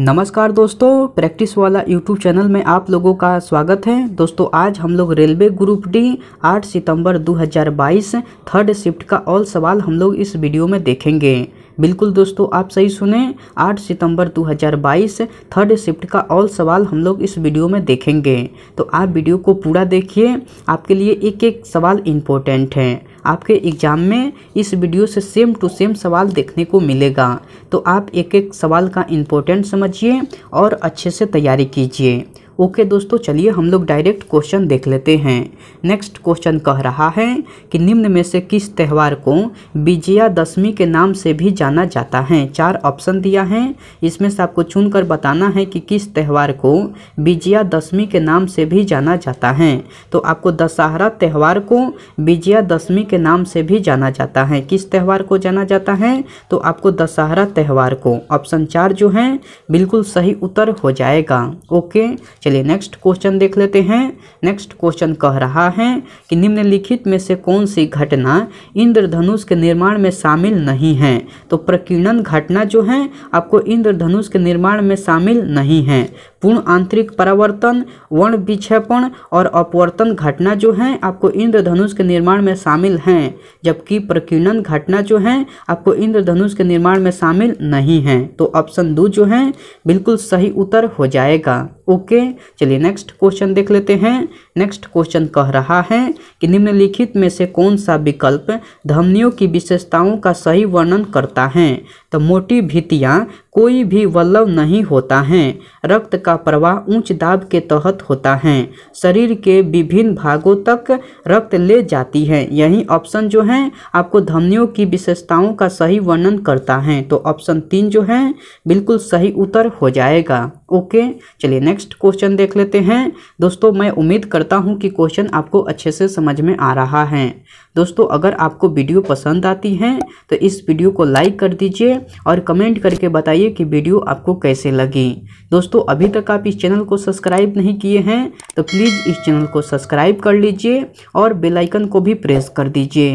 नमस्कार दोस्तों प्रैक्टिस वाला यूट्यूब चैनल में आप लोगों का स्वागत है दोस्तों आज हम लोग रेलवे ग्रुप डी 8 सितंबर 2022 थर्ड शिफ्ट का ऑल सवाल हम लोग इस वीडियो में देखेंगे बिल्कुल दोस्तों आप सही सुने 8 सितंबर 2022 थर्ड शिफ्ट का ऑल सवाल हम लोग इस वीडियो में देखेंगे तो आप वीडियो को पूरा देखिए आपके लिए एक एक सवाल इम्पोर्टेंट है आपके एग्ज़ाम में इस वीडियो से सेम टू सेम सवाल देखने को मिलेगा तो आप एक एक सवाल का इम्पोर्टेंट समझिए और अच्छे से तैयारी कीजिए ओके दोस्तों चलिए हम लोग डायरेक्ट क्वेश्चन देख लेते हैं नेक्स्ट क्वेश्चन कह रहा है कि निम्न में से किस त्यौहार को विजयादशमी के नाम से भी जाना जाता है चार ऑप्शन दिया है इसमें से आपको चुनकर बताना है कि किस त्यौहार को विजयादशमी के नाम से भी जाना जाता है तो आपको दशहरा त्यौहार को विजयादशमी के नाम से भी जाना जाता है किस त्यौहार को जाना जाता है तो आपको दशहरा त्यौहार को ऑप्शन चार जो है बिल्कुल सही उत्तर हो जाएगा ओके चलिए नेक्स्ट क्वेश्चन देख लेते हैं नेक्स्ट क्वेश्चन कह रहा है कि निम्नलिखित में से कौन सी घटना इंद्रधनुष के निर्माण में शामिल नहीं है तो प्रकीर्णन घटना जो है आपको इंद्रधनुष के निर्माण में शामिल नहीं है पूर्ण आंतरिक परावर्तन वर्ण विक्षेपण और अपवर्तन घटना जो है आपको इंद्रधनुष के निर्माण में शामिल हैं जबकि प्रकीर्णन घटना जो है आपको इंद्रधनुष के निर्माण में शामिल नहीं है तो ऑप्शन दो जो है बिल्कुल सही उत्तर हो जाएगा ओके चलिए नेक्स्ट क्वेश्चन देख लेते हैं नेक्स्ट क्वेश्चन कह रहा है कि निम्नलिखित में से कौन सा विकल्प धमनियों की विशेषताओं का सही वर्णन करता है तो मोटी भित्तियाँ कोई भी वल्लभ नहीं होता है रक्त का प्रवाह उच्च दाब के तहत होता है शरीर के विभिन्न भागों तक रक्त ले जाती है यही ऑप्शन जो है आपको धमनियों की विशेषताओं का सही वर्णन करता है तो ऑप्शन तीन जो है बिल्कुल सही उत्तर हो जाएगा ओके चलिए नेक्स्ट क्वेश्चन देख लेते हैं दोस्तों मैं उम्मीद करता हूँ कि क्वेश्चन आपको अच्छे से समझ में आ रहा है दोस्तों अगर आपको वीडियो पसंद आती है तो इस वीडियो को लाइक कर दीजिए और कमेंट करके बताइए बताइए कि वीडियो आपको कैसे लगी दोस्तों अभी तक आप इस चैनल को सब्सक्राइब नहीं किए हैं तो प्लीज़ इस चैनल को सब्सक्राइब कर लीजिए और बेलाइकन को भी प्रेस कर दीजिए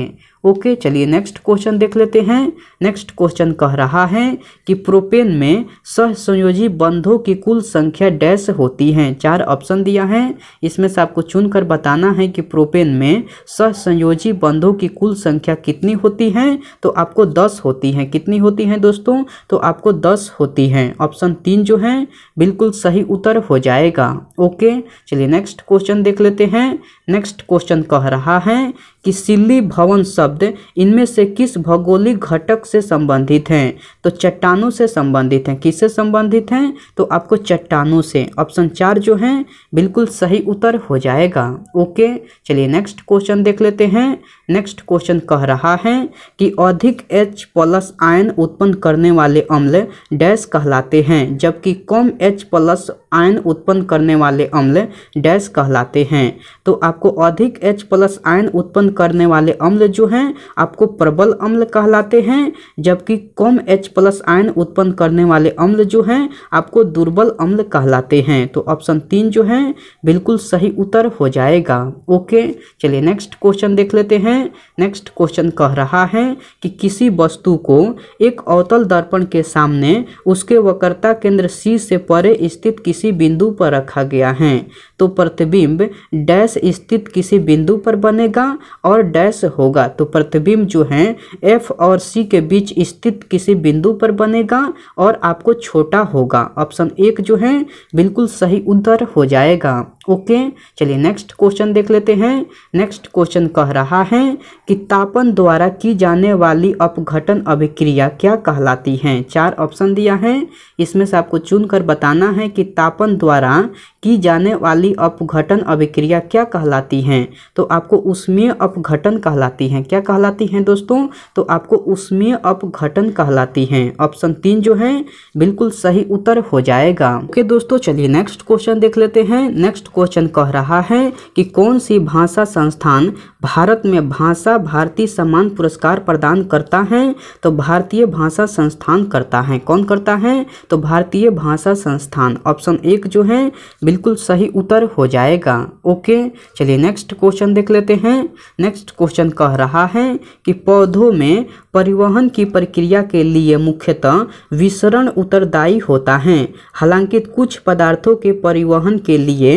ओके चलिए नेक्स्ट क्वेश्चन देख लेते हैं नेक्स्ट क्वेश्चन कह रहा है कि प्रोपेन में सहसंयोजी बंधों की कुल संख्या डैश होती है चार ऑप्शन दिया है इसमें से आपको चुनकर बताना है कि प्रोपेन में सहसंयोजी बंधों की कुल संख्या कितनी होती है तो आपको दस होती है कितनी होती है दोस्तों तो आपको दस होती है ऑप्शन तीन जो है बिल्कुल सही उत्तर हो जाएगा ओके चलिए नेक्स्ट क्वेश्चन देख लेते हैं नेक्स्ट क्वेश्चन कह रहा है कि सिल्ली भवन सब शब्द इनमें से किस भौगोलिक घटक से संबंधित हैं तो चट्टानों से संबंधित हैं किससे संबंधित हैं तो आपको चट्टानों से ऑप्शन चार जो हैं बिल्कुल सही उत्तर हो जाएगा ओके चलिए नेक्स्ट क्वेश्चन देख लेते हैं नेक्स्ट क्वेश्चन कह रहा है कि अधिक एच प्लस आयन उत्पन्न करने वाले अम्ल डैश कहलाते हैं जबकि कम एच प्लस आयन उत्पन्न करने वाले अम्ल डैश कहलाते हैं तो आपको अधिक एच प्लस आयन उत्पन्न करने वाले अम्ल जो हैं आपको प्रबल अम्ल कहलाते हैं जबकि कम एच प्लस आयन उत्पन्न करने वाले अम्ल जो हैं आपको दुर्बल अम्ल कहलाते हैं तो ऑप्शन तीन जो है बिल्कुल सही उत्तर हो जाएगा ओके चलिए नेक्स्ट क्वेश्चन देख लेते हैं नेक्स्ट क्वेश्चन कह रहा है कि किसी वस्तु को एक अवतल दर्पण के सामने उसके वक्रता केंद्र सी से परे स्थित किसी किसी बिंदु पर रखा गया है तो प्रतिबिंब डैश स्थित किसी बिंदु पर बनेगा और डैश होगा तो प्रतिबिंब जो है एफ और सी के बीच स्थित किसी बिंदु पर बनेगा और आपको छोटा होगा ऑप्शन एक जो है बिल्कुल सही उत्तर हो जाएगा ओके चलिए नेक्स्ट क्वेश्चन देख लेते हैं नेक्स्ट क्वेश्चन कह रहा है कि तापन द्वारा की जाने वाली अपघटन अभिक्रिया क्या कहलाती है चार ऑप्शन दिया है इसमें से आपको चुनकर बताना है कि तापन द्वारा की जाने वाली अपघटन अभिक्रिया क्या कहलाती है तो आपको उसमें अपघटन कहलाती है क्या कहलाती है दोस्तों तो आपको उसमें अपघटन कहलाती है ऑप्शन तीन जो है बिल्कुल सही उत्तर हो जाएगा ओके दोस्तों चलिए नेक्स्ट क्वेश्चन देख लेते हैं नेक्स्ट क्वेश्चन कह रहा है कि कौन सी भाषा संस्थान भारत में भाषा भारती सम्मान पुरस्कार प्रदान करता है तो भारतीय भाषा संस्थान करता है कौन करता है तो भारतीय भाषा संस्थान ऑप्शन एक जो है बिल्कुल सही उत्तर हो जाएगा ओके चलिए नेक्स्ट क्वेश्चन देख लेते हैं नेक्स्ट क्वेश्चन कह रहा है कि पौधों में परिवहन की प्रक्रिया के लिए मुख्यतः विसरण उत्तरदायी होता है हालांकि कुछ पदार्थों के परिवहन के लिए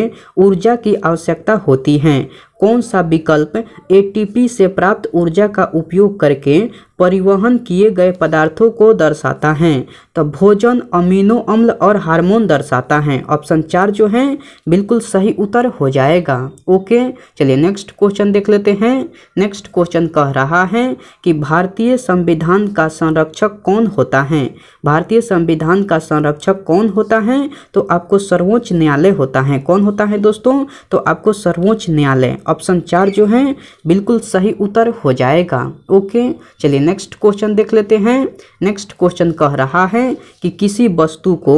ऊर्जा की आवश्यकता होती है कौन सा विकल्प एटीपी से प्राप्त ऊर्जा का उपयोग करके परिवहन किए गए पदार्थों को दर्शाता है तो भोजन अमीनो अम्ल और हार्मोन दर्शाता है ऑप्शन चार जो है बिल्कुल सही उत्तर हो जाएगा ओके चलिए नेक्स्ट क्वेश्चन देख लेते हैं नेक्स्ट क्वेश्चन कह रहा है कि भारतीय संविधान का संरक्षक कौन होता है भारतीय संविधान का संरक्षक कौन होता है तो आपको सर्वोच्च न्यायालय होता है कौन होता है दोस्तों तो आपको सर्वोच्च न्यायालय ऑप्शन चार जो है बिल्कुल सही उत्तर हो जाएगा ओके चलिए नेक्स्ट क्वेश्चन देख लेते हैं नेक्स्ट क्वेश्चन कह रहा है कि किसी वस्तु को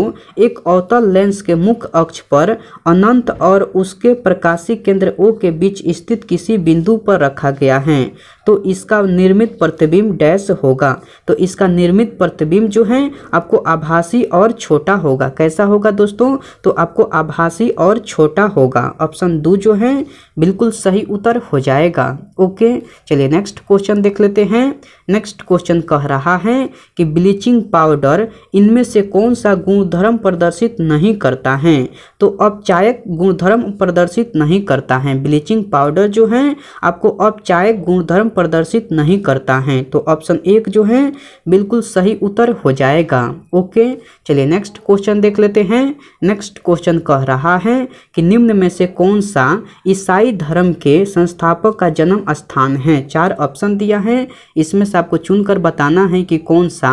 एक अवतल लेंस के मुख्य अक्ष पर अनंत और उसके प्रकाशी केंद्र ओ के बीच स्थित किसी बिंदु पर रखा गया है तो इसका निर्मित प्रतिबिंब डैश होगा तो इसका निर्मित प्रतिबिंब जो है आपको आभासी और छोटा होगा कैसा होगा दोस्तों तो आपको आभासी और छोटा होगा ऑप्शन दो जो है बिल्कुल सही उत्तर हो जाएगा ओके चलिए नेक्स्ट क्वेश्चन देख लेते हैं नेक्स्ट क्वेश्चन कह रहा है कि ब्लीचिंग पाउडर इनमें से कौन सा गुणधर्म प्रदर्शित नहीं करता है तो औपचायक गुणधर्म प्रदर्शित नहीं करता है ब्लीचिंग पाउडर जो है आपको औपचायक गुणधर्म प्रदर्शित नहीं करता है तो ऑप्शन एक जो है बिल्कुल सही उत्तर हो जाएगा ओके चलिए नेक्स्ट क्वेश्चन देख लेते हैं नेक्स्ट क्वेश्चन कह रहा है कि निम्न में से कौन सा ईसाई धर्म के संस्थापक का जन्म स्थान है चार ऑप्शन दिया है इसमें से आपको चुनकर बताना है कि कौन सा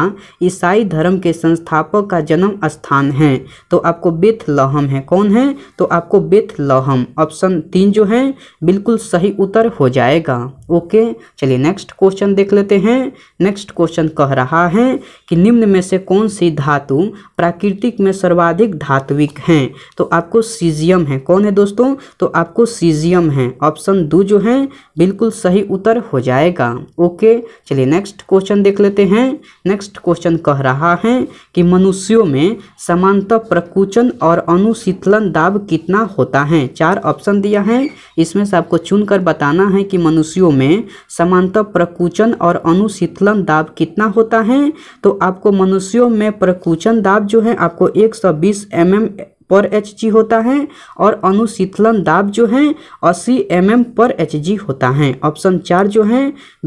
ईसाई धर्म के संस्थापक का जन्म स्थान है तो आपको बेथलहम है कौन है तो आपको बेथलहम ऑप्शन तीन जो है बिल्कुल सही उत्तर हो जाएगा ओके चलिए नेक्स्ट क्वेश्चन देख लेते हैं नेक्स्ट क्वेश्चन कह रहा है कि निम्न में से कौन सी धातु प्राकृतिक में सर्वाधिक धात्विक हैं तो आपको सीजियम है कौन है दोस्तों तो आपको सीजियम है ऑप्शन दो जो है बिल्कुल सही उत्तर हो जाएगा ओके चलिए नेक्स्ट क्वेश्चन देख लेते हैं नेक्स्ट क्वेश्चन कह रहा है कि मनुष्यों में समानता प्रकुचन और अनुशीतलन दाब कितना होता है चार ऑप्शन दिया है इसमें से आपको चुनकर बताना है कि मनुष्यों में समानतः प्रकुचन और अनुशीतलन दाब कितना होता है तो आपको मनुष्यों में प्रकुचन दाब जो है आपको 120 सौ बीस mm पर एच जी होता है और अनुशीतलन दाब जो है अस्सी एम mm पर एच होता है ऑप्शन चार जो है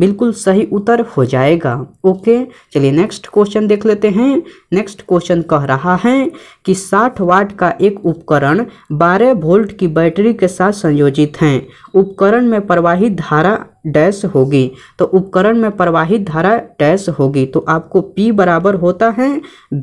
बिल्कुल सही उत्तर हो जाएगा ओके चलिए नेक्स्ट क्वेश्चन देख लेते हैं नेक्स्ट क्वेश्चन कह रहा है कि 60 वाट का एक उपकरण 12 वोल्ट की बैटरी के साथ संयोजित है उपकरण में प्रवाहित धारा डैश होगी तो उपकरण में प्रवाहित धारा डैश होगी तो आपको P बराबर होता है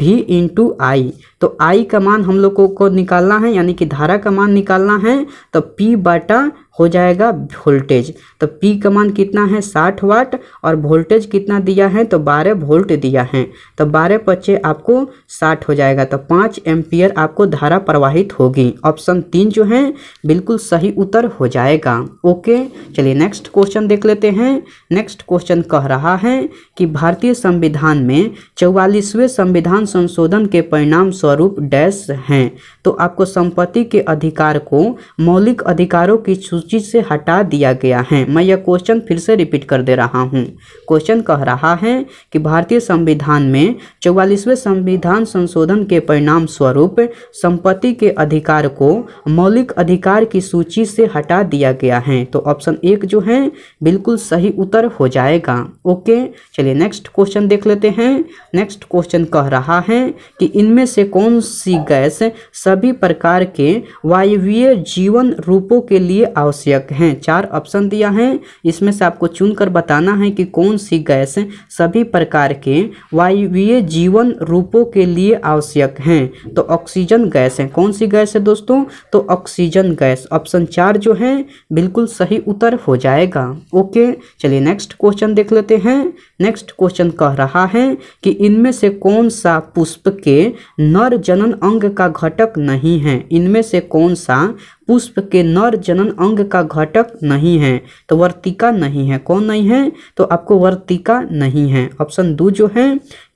V इंटू आई तो I का मान हम लोगों को, को निकालना है यानी कि धारा का मान निकालना है तो P बाटा हो जाएगा वोल्टेज तो पी कमान कितना है साठ वाट और वोल्टेज कितना दिया है तो बारह वोल्ट दिया है तो बारह पच्चे आपको साठ हो जाएगा तो पाँच एम्पियर आपको धारा प्रवाहित होगी ऑप्शन तीन जो है बिल्कुल सही उत्तर हो जाएगा ओके चलिए नेक्स्ट क्वेश्चन देख लेते हैं नेक्स्ट क्वेश्चन कह रहा है कि भारतीय संविधान में चौवालीसवें संविधान संशोधन के परिणाम स्वरूप डैश हैं तो आपको संपत्ति के अधिकार को मौलिक अधिकारों की सूची से हटा दिया गया है मैं यह क्वेश्चन फिर से रिपीट कर दे रहा हूँ क्वेश्चन कह रहा है कि भारतीय संविधान में चौवालीसवें संविधान संशोधन के परिणाम स्वरूप संपत्ति के अधिकार को मौलिक अधिकार की सूची से हटा दिया गया है तो ऑप्शन एक जो है बिल्कुल सही उत्तर हो जाएगा ओके चलिए नेक्स्ट क्वेश्चन देख लेते हैं नेक्स्ट क्वेश्चन कह रहा है कि इनमें से कौन सी गैस सभी प्रकार के वायवीय जीवन रूपों के लिए आवश्यक आवश्यक हैं चार ऑप्शन दिया है इसमें से आपको चुनकर बताना है कि कौन सी गैस सभी प्रकार के वायवीय जीवन रूपों के लिए आवश्यक हैं तो ऑक्सीजन गैस है कौन सी गैस है दोस्तों तो ऑक्सीजन गैस ऑप्शन चार जो है बिल्कुल सही उत्तर हो जाएगा ओके चलिए नेक्स्ट क्वेश्चन देख लेते हैं नेक्स्ट क्वेश्चन कह रहा है कि इनमें से कौन सा पुष्प के नर जनन अंग का घटक नहीं है इनमें से कौन सा पुष्प के नर जनन अंग का घटक नहीं है तो वर्तिका नहीं है कौन नहीं है तो आपको वर्तिका नहीं है ऑप्शन दो जो है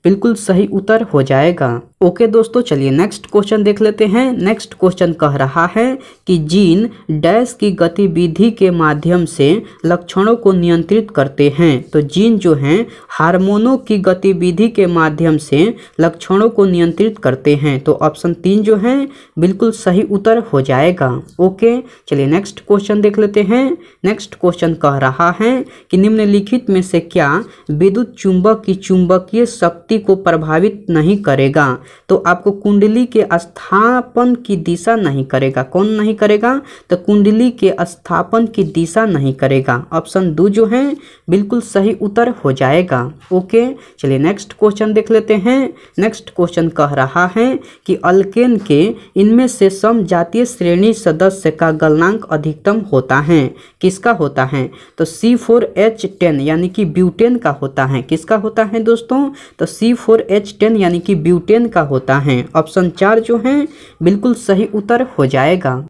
बिल्कुल सही उत्तर हो जाएगा ओके दोस्तों चलिए नेक्स्ट क्वेश्चन देख लेते हैं नेक्स्ट क्वेश्चन कह रहा है कि जीन डैश की गतिविधि के माध्यम से लक्षणों को नियंत्रित करते हैं तो जीन जो हैं हार्मोनों की गतिविधि के माध्यम से लक्षणों को नियंत्रित करते हैं तो ऑप्शन तीन जो है बिल्कुल सही उत्तर हो जाएगा ओके चलिए नेक्स्ट क्वेश्चन देख लेते हैं नेक्स्ट क्वेश्चन कह रहा है कि निम्नलिखित में से क्या विद्युत चुंबक की चुंबकीय शक्ति व्यक्ति को प्रभावित नहीं करेगा तो आपको कुंडली के स्थापन की दिशा नहीं करेगा कौन नहीं करेगा तो कुंडली के स्थापन की दिशा नहीं करेगा ऑप्शन दो जो है बिल्कुल सही उत्तर हो जाएगा ओके चलिए नेक्स्ट क्वेश्चन देख लेते हैं नेक्स्ट क्वेश्चन कह रहा है कि अल्केन के इनमें से सम जातीय श्रेणी सदस्य का गलनांक अधिकतम होता है किसका होता है तो सी फोर एच टेन यानी कि ब्यूटेन का होता है किसका होता है दोस्तों तो C C four H ten यानी कि ब्यूटेन का होता है ऑप्शन चार जो है बिल्कुल सही उत्तर हो जाएगा